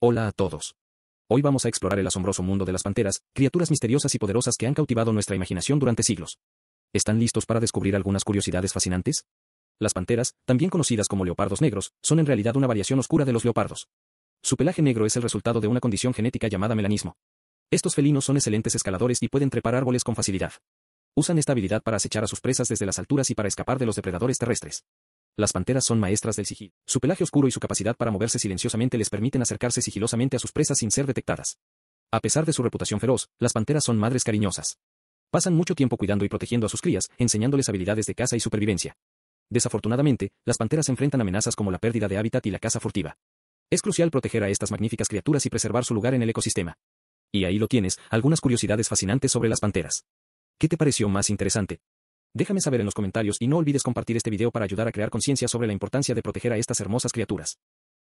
Hola a todos. Hoy vamos a explorar el asombroso mundo de las panteras, criaturas misteriosas y poderosas que han cautivado nuestra imaginación durante siglos. ¿Están listos para descubrir algunas curiosidades fascinantes? Las panteras, también conocidas como leopardos negros, son en realidad una variación oscura de los leopardos. Su pelaje negro es el resultado de una condición genética llamada melanismo. Estos felinos son excelentes escaladores y pueden trepar árboles con facilidad. Usan esta habilidad para acechar a sus presas desde las alturas y para escapar de los depredadores terrestres. Las panteras son maestras del sigilo. Su pelaje oscuro y su capacidad para moverse silenciosamente les permiten acercarse sigilosamente a sus presas sin ser detectadas. A pesar de su reputación feroz, las panteras son madres cariñosas. Pasan mucho tiempo cuidando y protegiendo a sus crías, enseñándoles habilidades de caza y supervivencia. Desafortunadamente, las panteras enfrentan amenazas como la pérdida de hábitat y la caza furtiva. Es crucial proteger a estas magníficas criaturas y preservar su lugar en el ecosistema. Y ahí lo tienes, algunas curiosidades fascinantes sobre las panteras. ¿Qué te pareció más interesante? Déjame saber en los comentarios y no olvides compartir este video para ayudar a crear conciencia sobre la importancia de proteger a estas hermosas criaturas.